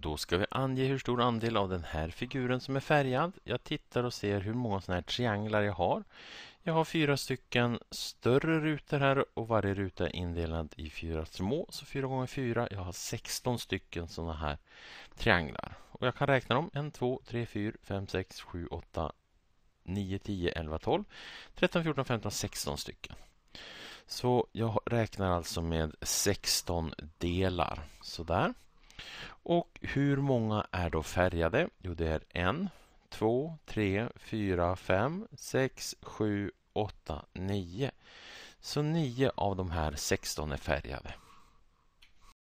Då ska vi ange hur stor andel av den här figuren som är färgad. Jag tittar och ser hur många sådana här trianglar jag har. Jag har fyra stycken större rutor här och varje ruta är indelad i fyra små. Så fyra gånger fyra. jag har 16 stycken sådana här trianglar. Och jag kan räkna dem. 1, 2, 3, 4, 5, 6, 7, 8, 9, 10, 11, 12, 13, 14, 15, 16 stycken. Så jag räknar alltså med 16 delar. Sådär. Och hur många är då färgade? Jo, det är en, två, tre, fyra, fem, sex, sju, åtta, nio. Så nio av de här 16 är färgade.